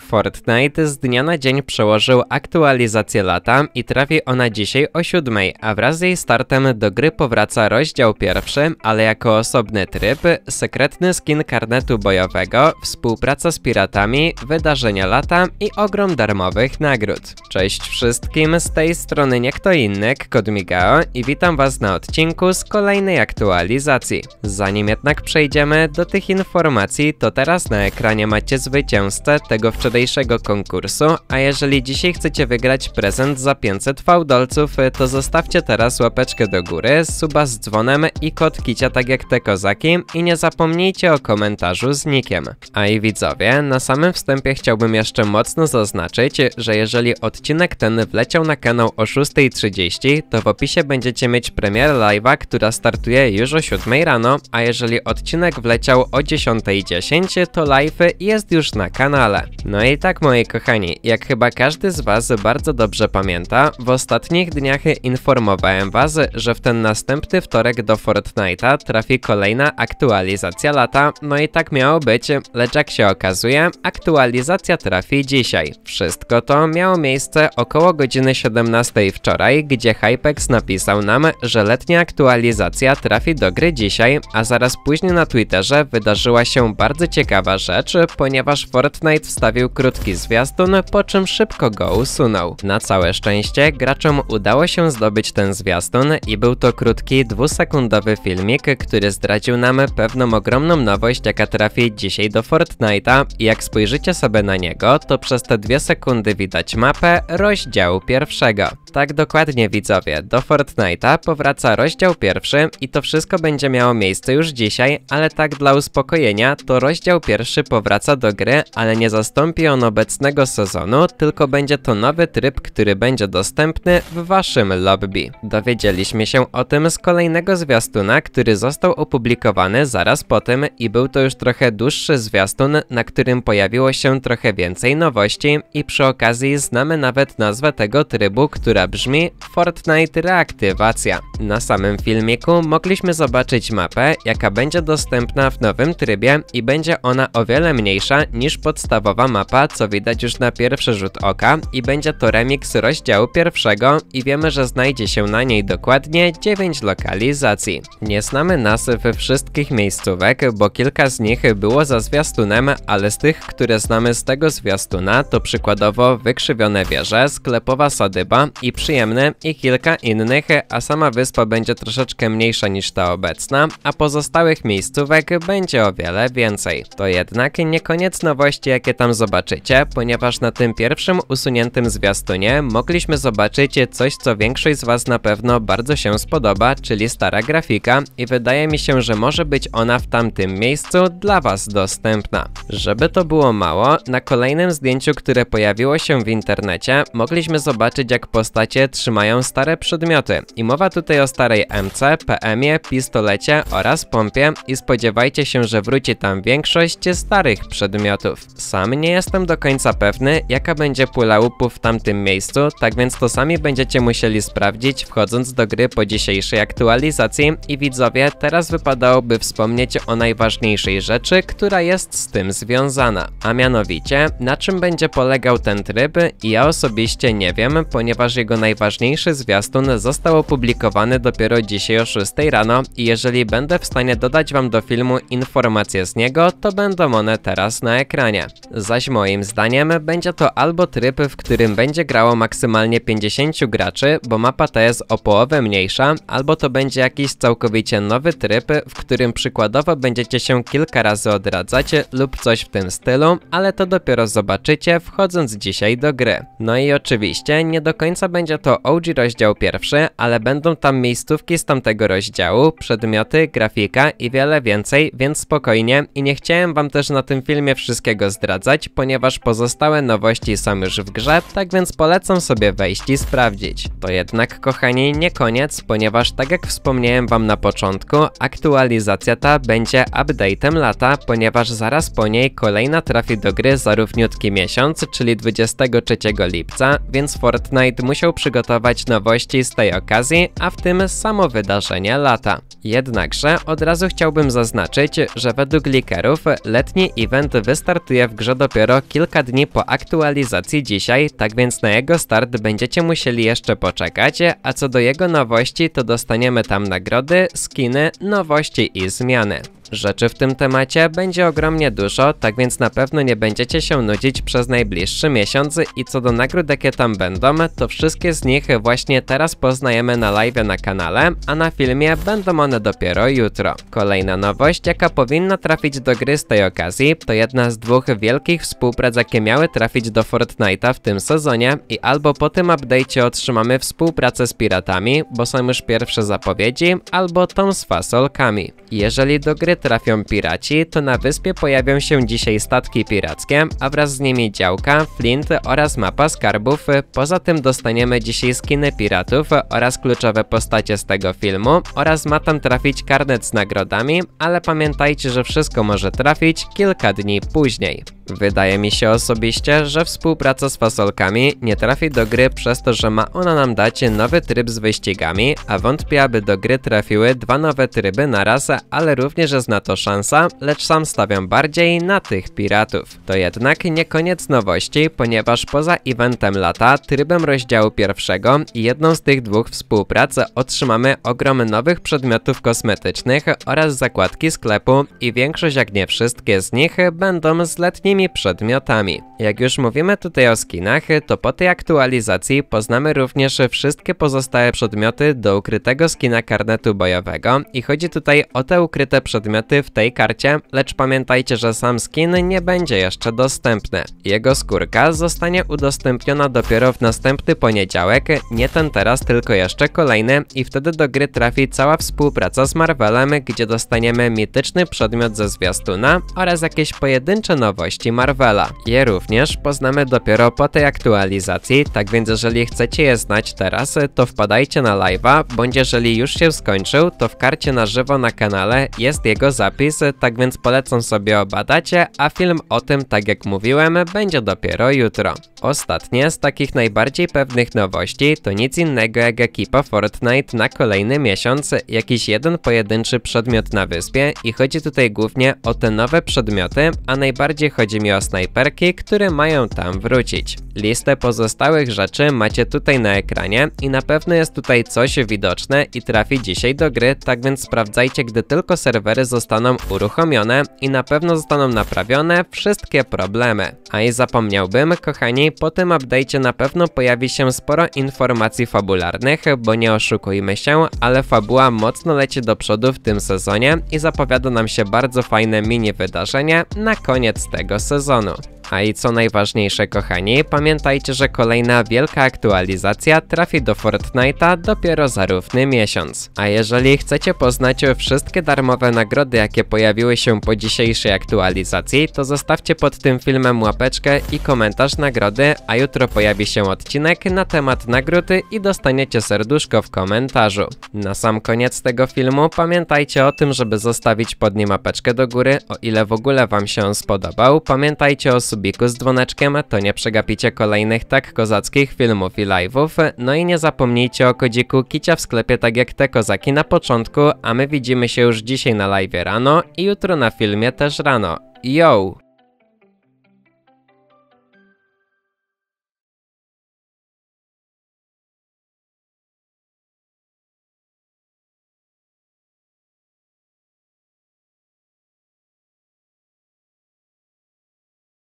Fortnite z dnia na dzień przełożył aktualizację lata i trafi ona dzisiaj o 7, a wraz z jej startem do gry powraca rozdział pierwszy, ale jako osobny tryb, sekretny skin karnetu bojowego, współpraca z piratami, wydarzenia lata i ogrom darmowych nagród. Cześć wszystkim, z tej strony nie kto inny, Kodmigao i witam was na odcinku z kolejnej aktualizacji. Zanim jednak przejdziemy do tych informacji, to teraz na ekranie macie zwycięzcę tego wczorajszego wczorajszego konkursu, a jeżeli dzisiaj chcecie wygrać prezent za 500 fałdolców, y, to zostawcie teraz łapeczkę do góry, suba z dzwonem i kod kicia tak jak te kozaki i nie zapomnijcie o komentarzu z nikiem. A i widzowie, na samym wstępie chciałbym jeszcze mocno zaznaczyć, że jeżeli odcinek ten wleciał na kanał o 6.30, to w opisie będziecie mieć premierę live'a, która startuje już o 7 rano, a jeżeli odcinek wleciał o 10.10, .10, to live jest już na kanale. No no i tak moi kochani, jak chyba każdy z was bardzo dobrze pamięta, w ostatnich dniach informowałem was, że w ten następny wtorek do Fortnite'a trafi kolejna aktualizacja lata, no i tak miało być, lecz jak się okazuje, aktualizacja trafi dzisiaj. Wszystko to miało miejsce około godziny 17 wczoraj, gdzie Hypex napisał nam, że letnia aktualizacja trafi do gry dzisiaj, a zaraz później na Twitterze wydarzyła się bardzo ciekawa rzecz, ponieważ Fortnite wstawił krótki zwiastun, po czym szybko go usunął. Na całe szczęście graczom udało się zdobyć ten zwiastun i był to krótki, dwusekundowy filmik, który zdradził nam pewną ogromną nowość, jaka trafi dzisiaj do Fortnite'a i jak spojrzycie sobie na niego, to przez te dwie sekundy widać mapę rozdziału pierwszego. Tak dokładnie widzowie, do Fortnite'a powraca rozdział pierwszy i to wszystko będzie miało miejsce już dzisiaj, ale tak dla uspokojenia, to rozdział pierwszy powraca do gry, ale nie zastąpi zastąpi on obecnego sezonu, tylko będzie to nowy tryb, który będzie dostępny w waszym lobby. Dowiedzieliśmy się o tym z kolejnego zwiastuna, który został opublikowany zaraz po tym i był to już trochę dłuższy zwiastun, na którym pojawiło się trochę więcej nowości i przy okazji znamy nawet nazwę tego trybu, która brzmi Fortnite Reaktywacja. Na samym filmiku mogliśmy zobaczyć mapę, jaka będzie dostępna w nowym trybie i będzie ona o wiele mniejsza niż podstawowa mapa mapa, co widać już na pierwszy rzut oka i będzie to remix rozdziału pierwszego i wiemy, że znajdzie się na niej dokładnie 9 lokalizacji. Nie znamy nazw wszystkich miejscówek, bo kilka z nich było za zwiastunem, ale z tych, które znamy z tego zwiastuna to przykładowo Wykrzywione Wieże, Sklepowa Sadyba i przyjemne i kilka innych, a sama wyspa będzie troszeczkę mniejsza niż ta obecna, a pozostałych miejscówek będzie o wiele więcej. To jednak nie koniec nowości jakie tam zobaczymy zobaczycie, ponieważ na tym pierwszym usuniętym zwiastunie mogliśmy zobaczyć coś, co większość z Was na pewno bardzo się spodoba, czyli stara grafika i wydaje mi się, że może być ona w tamtym miejscu dla Was dostępna. Żeby to było mało, na kolejnym zdjęciu, które pojawiło się w internecie, mogliśmy zobaczyć jak postacie trzymają stare przedmioty i mowa tutaj o starej MC, PM-ie, pistolecie oraz pompie i spodziewajcie się, że wróci tam większość starych przedmiotów. Sam nie jestem do końca pewny, jaka będzie pula łupu w tamtym miejscu, tak więc to sami będziecie musieli sprawdzić wchodząc do gry po dzisiejszej aktualizacji i widzowie, teraz wypadałoby wspomnieć o najważniejszej rzeczy, która jest z tym związana, a mianowicie na czym będzie polegał ten tryb i ja osobiście nie wiem, ponieważ jego najważniejszy zwiastun został opublikowany dopiero dzisiaj o 6 rano i jeżeli będę w stanie dodać wam do filmu informacje z niego, to będą one teraz na ekranie. Zaś moim zdaniem będzie to albo tryb, w którym będzie grało maksymalnie 50 graczy, bo mapa ta jest o połowę mniejsza, albo to będzie jakiś całkowicie nowy tryb, w którym przykładowo będziecie się kilka razy odradzać lub coś w tym stylu, ale to dopiero zobaczycie wchodząc dzisiaj do gry. No i oczywiście nie do końca będzie to OG rozdział pierwszy, ale będą tam miejscówki z tamtego rozdziału, przedmioty, grafika i wiele więcej, więc spokojnie i nie chciałem wam też na tym filmie wszystkiego zdradzać, ponieważ pozostałe nowości są już w grze, tak więc polecam sobie wejść i sprawdzić. To jednak kochani nie koniec, ponieważ tak jak wspomniałem wam na początku, aktualizacja ta będzie update'em lata, ponieważ zaraz po niej kolejna trafi do gry za równiutki miesiąc, czyli 23 lipca, więc Fortnite musiał przygotować nowości z tej okazji, a w tym samo wydarzenie lata. Jednakże od razu chciałbym zaznaczyć, że według likerów letni event wystartuje w grze dopiero dopiero kilka dni po aktualizacji dzisiaj, tak więc na jego start będziecie musieli jeszcze poczekać, a co do jego nowości to dostaniemy tam nagrody, skiny, nowości i zmiany. Rzeczy w tym temacie będzie ogromnie dużo, tak więc na pewno nie będziecie się nudzić przez najbliższy miesiąc i co do nagród jakie tam będą, to wszystkie z nich właśnie teraz poznajemy na live na kanale, a na filmie będą one dopiero jutro. Kolejna nowość, jaka powinna trafić do gry z tej okazji, to jedna z dwóch wielkich współprac jakie miały trafić do Fortnite'a w tym sezonie i albo po tym update'cie otrzymamy współpracę z piratami, bo są już pierwsze zapowiedzi, albo tą z fasolkami. Jeżeli do gry trafią piraci, to na wyspie pojawią się dzisiaj statki pirackie, a wraz z nimi działka, flint oraz mapa skarbów. Poza tym dostaniemy dzisiaj skiny piratów oraz kluczowe postacie z tego filmu oraz ma tam trafić karnet z nagrodami, ale pamiętajcie, że wszystko może trafić kilka dni później. Wydaje mi się osobiście, że współpraca z fasolkami nie trafi do gry przez to, że ma ona nam dać nowy tryb z wyścigami, a wątpię aby do gry trafiły dwa nowe tryby na raz, ale również jest na to szansa, lecz sam stawiam bardziej na tych piratów. To jednak nie koniec nowości, ponieważ poza eventem lata, trybem rozdziału pierwszego i jedną z tych dwóch współprac otrzymamy ogrom nowych przedmiotów kosmetycznych oraz zakładki sklepu i większość jak nie wszystkie z nich będą z letnimi przedmiotami. Jak już mówimy tutaj o skinach, to po tej aktualizacji poznamy również wszystkie pozostałe przedmioty do ukrytego skina karnetu bojowego i chodzi tutaj o te ukryte przedmioty w tej karcie, lecz pamiętajcie, że sam skin nie będzie jeszcze dostępny. Jego skórka zostanie udostępniona dopiero w następny poniedziałek, nie ten teraz, tylko jeszcze kolejny i wtedy do gry trafi cała współpraca z Marvelem, gdzie dostaniemy mityczny przedmiot ze zwiastuna oraz jakieś pojedyncze nowości postaci Marvela. Je również poznamy dopiero po tej aktualizacji, tak więc jeżeli chcecie je znać teraz, to wpadajcie na live'a, bądź jeżeli już się skończył, to w karcie na żywo na kanale jest jego zapis, tak więc polecam sobie obadać, a film o tym, tak jak mówiłem, będzie dopiero jutro. Ostatnie z takich najbardziej pewnych nowości to nic innego jak ekipa Fortnite na kolejny miesiąc, jakiś jeden pojedynczy przedmiot na wyspie i chodzi tutaj głównie o te nowe przedmioty, a najbardziej chodzi będzie miała snajperki, które mają tam wrócić. Listę pozostałych rzeczy macie tutaj na ekranie i na pewno jest tutaj coś widoczne i trafi dzisiaj do gry, tak więc sprawdzajcie, gdy tylko serwery zostaną uruchomione i na pewno zostaną naprawione wszystkie problemy. A i zapomniałbym, kochani, po tym update'cie na pewno pojawi się sporo informacji fabularnych, bo nie oszukujmy się, ale fabuła mocno leci do przodu w tym sezonie i zapowiada nam się bardzo fajne mini wydarzenie na koniec tego sezonu. A i co najważniejsze kochani, pamiętajcie, że kolejna wielka aktualizacja trafi do Fortnite'a dopiero za równy miesiąc. A jeżeli chcecie poznać wszystkie darmowe nagrody, jakie pojawiły się po dzisiejszej aktualizacji, to zostawcie pod tym filmem łapeczkę i komentarz nagrody, a jutro pojawi się odcinek na temat nagrody i dostaniecie serduszko w komentarzu. Na sam koniec tego filmu pamiętajcie o tym, żeby zostawić pod nim łapeczkę do góry, o ile w ogóle wam się spodobał. Pamiętajcie o subskrypcji z dzwoneczkiem, to nie przegapicie kolejnych tak kozackich filmów i live'ów, no i nie zapomnijcie o kodziku kicia w sklepie tak jak te kozaki na początku, a my widzimy się już dzisiaj na live rano i jutro na filmie też rano. Yo!